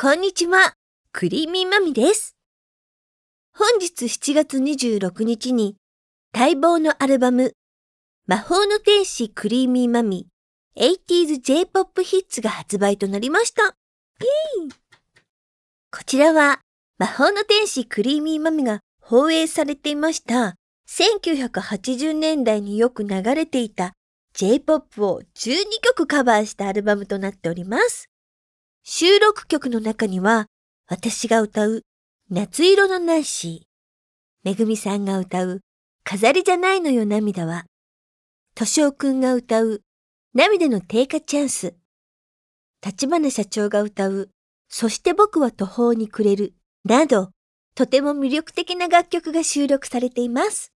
こんにちは、クリーミーマミです。本日7月26日に待望のアルバム魔法の天使クリーミーマミ 80s J-POP ヒッツが発売となりました。こちらは魔法の天使クリーミーマミが放映されていました1980年代によく流れていた J-POP を12曲カバーしたアルバムとなっております。収録曲の中には、私が歌う夏色のナンシー、めぐみさんが歌う飾りじゃないのよ涙は、としおくんが歌う涙の低下チャンス、立花社長が歌うそして僕は途方に暮れる、など、とても魅力的な楽曲が収録されています。